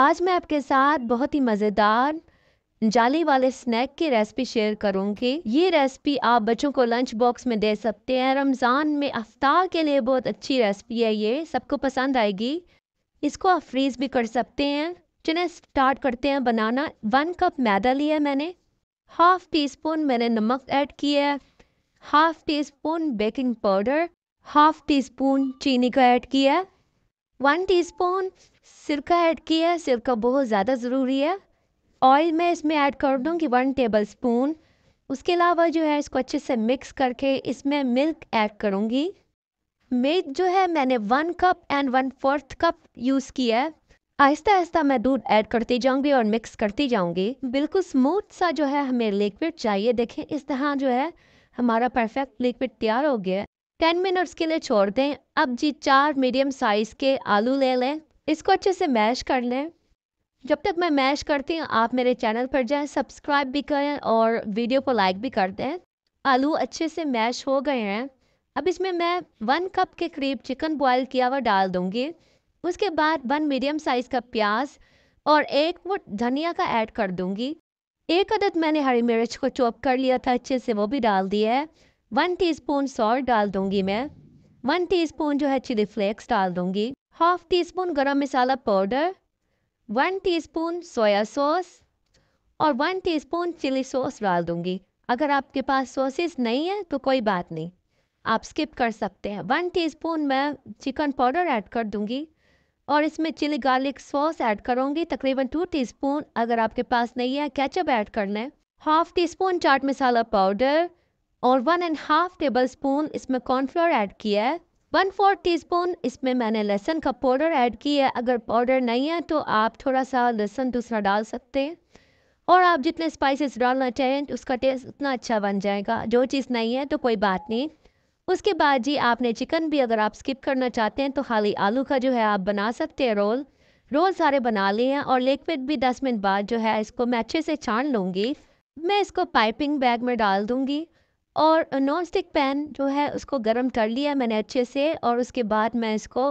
आज मैं आपके साथ बहुत ही मज़ेदार जाली वाले स्नैक की रेसिपी शेयर करूंगी ये रेसिपी आप बच्चों को लंच बॉक्स में दे सकते हैं रमज़ान में अफ्तार के लिए बहुत अच्छी रेसिपी है ये सबको पसंद आएगी इसको आप फ्रीज भी कर सकते हैं चलिए स्टार्ट करते हैं बनाना वन कप मैदा लिया मैंने हाफ टी स्पून मैंने नमक ऐड किया है half teaspoon baking powder half teaspoon चीनी का ऐड किया है वन टीस्पून सिरका ऐड किया सिरका बहुत ज़्यादा ज़रूरी है ऑयल मैं इसमें ऐड कर दूँगी वन टेबल स्पून उसके अलावा जो है इसको अच्छे से मिक्स करके इसमें मिल्क ऐड करूँगी मिल्क जो है मैंने one cup and one fourth cup use किया है आहिस्ता आहिस्ता मैं दूध ऐड करती जाऊंगी और मिक्स करती जाऊंगी बिल्कुल स्मूथ सा जो है हमें लिक्विड चाहिए देखें इस तरह जो है हमारा परफेक्ट लिक्विड तैयार हो गया टेन मिनट्स के लिए छोड़ दें अब जी चार मीडियम साइज़ के आलू ले लें इसको अच्छे से मैश कर लें जब तक मैं मैश करती हूँ आप मेरे चैनल पर जाएं सब्सक्राइब भी करें और वीडियो को लाइक भी कर दें आलू अच्छे से मैश हो गए हैं अब इसमें मैं वन कप के करीब चिकन बॉयल किया हुआ डाल दूँगी उसके बाद वन मीडियम साइज़ का प्याज और एक वो धनिया का ऐड कर दूँगी एक अदद मैंने हरी मिर्च को चॉप कर लिया था अच्छे से वो भी डाल दिया है वन टीस्पून सॉल्ट डाल दूंगी मैं वन टीस्पून जो है चिली फ्लेक्स डाल दूंगी हाफ टी स्पून गर्म मसाला powder one spoon soya sauce और वन स्पून चिली सॉस डाल दूंगी अगर आपके पास सॉसेस नहीं है तो कोई बात नहीं आप स्किप कर सकते हैं वन टीस्पून मैं चिकन पाउडर ऐड कर दूंगी और इसमें चिली गार्लिक सॉस ऐड करूंगी तकरीबन टू टीस्पून अगर आपके पास नहीं है केचप ऐड करना है हाफ टी स्पून चाट मसाला पाउडर और one and half tablespoon इसमें कॉर्नफ्लोर ऐड किया है वन फोर टीस्पून इसमें मैंने लहसन का पाउडर ऐड किया है अगर पाउडर नहीं है तो आप थोड़ा सा लहसन दूसरा डाल सकते हैं और आप जितने स्पाइसेस डालना चाहें उसका टेस्ट उतना अच्छा बन जाएगा जो चीज़ नहीं है तो कोई बात नहीं उसके बाद जी आपने चिकन भी अगर आप स्किप करना चाहते हैं तो खाली आलू का जो है आप बना सकते हैं रोल रोल सारे बना लिए हैं और लिक्विड भी दस मिनट बाद जो है इसको मैं अच्छे से छान लूँगी मैं इसको पाइपिंग बैग में डाल दूँगी और नॉन स्टिक पैन जो है उसको गर्म कर लिया मैंने अच्छे से और उसके बाद मैं इसको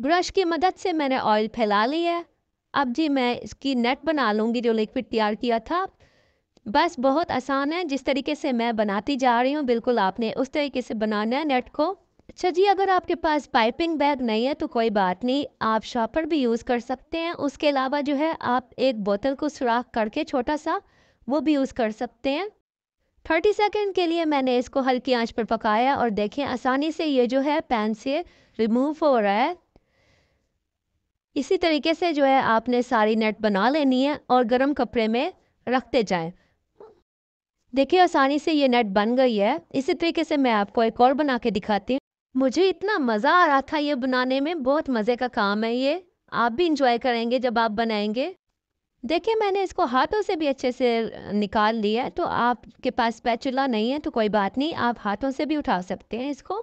ब्रश की मदद से मैंने ऑयल फैला लिया अब जी मैं इसकी नेट बना लूँगी जो लिक्विड तैयार किया था बस बहुत आसान है जिस तरीके से मैं बनाती जा रही हूँ बिल्कुल आपने उस तरीके से बनाना है नेट को अच्छा जी अगर आपके पास पाइपिंग बैग नहीं है तो कोई बात नहीं आप शॉपर भी यूज़ कर सकते हैं उसके अलावा जो है आप एक बोतल को सुराख करके छोटा सा वो भी यूज़ कर सकते हैं 30 सेकंड के लिए मैंने इसको हल्की आंच पर पकाया और देखें आसानी से ये जो है पैन से रिमूव हो रहा है इसी तरीके से जो है आपने सारी नेट बना लेनी है और गर्म कपड़े में रखते जाएं देखिए आसानी से ये नेट बन गई है इसी तरीके से मैं आपको एक और बना के दिखाती हूँ मुझे इतना मज़ा आ रहा था ये बनाने में बहुत मज़े का काम है ये आप भी इंजॉय करेंगे जब आप बनाएंगे देखिए मैंने इसको हाथों से भी अच्छे से निकाल लिया है तो आपके पास पैचुला नहीं है तो कोई बात नहीं आप हाथों से भी उठा सकते हैं इसको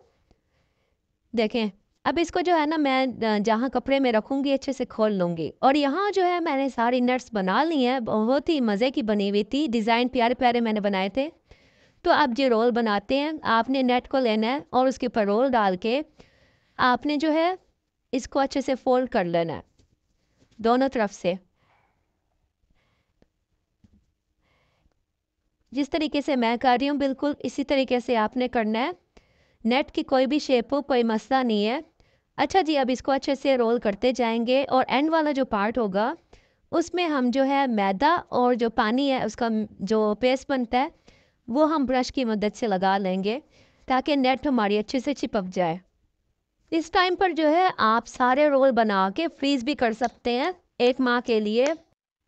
देखें अब इसको जो है ना मैं जहाँ कपड़े में रखूँगी अच्छे से खोल लूँगी और यहाँ जो है मैंने सारी नट्स बना ली हैं बहुत ही मज़े की बनी हुई थी डिज़ाइन प्यारे प्यारे मैंने बनाए थे तो आप जो रोल बनाते हैं आपने नेट को लेना है और उसके ऊपर रोल डाल के आपने जो है इसको अच्छे से फोल्ड कर लेना है दोनों तरफ से जिस तरीके से मैं कर रही हूँ बिल्कुल इसी तरीके से आपने करना है नेट की कोई भी शेप हो कोई मसला नहीं है अच्छा जी अब इसको अच्छे से रोल करते जाएंगे और एंड वाला जो पार्ट होगा उसमें हम जो है मैदा और जो पानी है उसका जो पेस्ट बनता है वो हम ब्रश की मदद से लगा लेंगे ताकि नेट हमारी अच्छे से चिपक जाए इस टाइम पर जो है आप सारे रोल बना के फ्रीज़ भी कर सकते हैं एक माह के लिए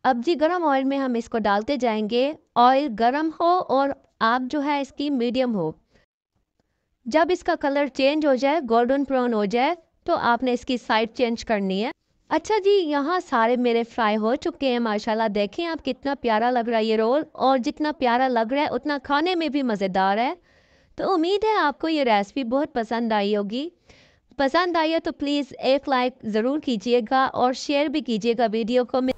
अब जी गरम ऑयल में हम इसको डालते जाएंगे ऑयल गरम हो और आप जो है इसकी मीडियम हो जब इसका कलर चेंज हो जाए गोल्डन ब्राउन हो जाए तो आपने इसकी साइड चेंज करनी है अच्छा जी यहाँ सारे मेरे फ्राई हो चुके हैं माशाल्लाह देखें आप कितना प्यारा लग रहा है ये रोल और जितना प्यारा लग रहा है उतना खाने में भी मज़ेदार है तो उम्मीद है आपको ये रेसिपी बहुत पसंद आई होगी पसंद आई है तो प्लीज़ एक लाइक ज़रूर कीजिएगा और शेयर भी कीजिएगा वीडियो को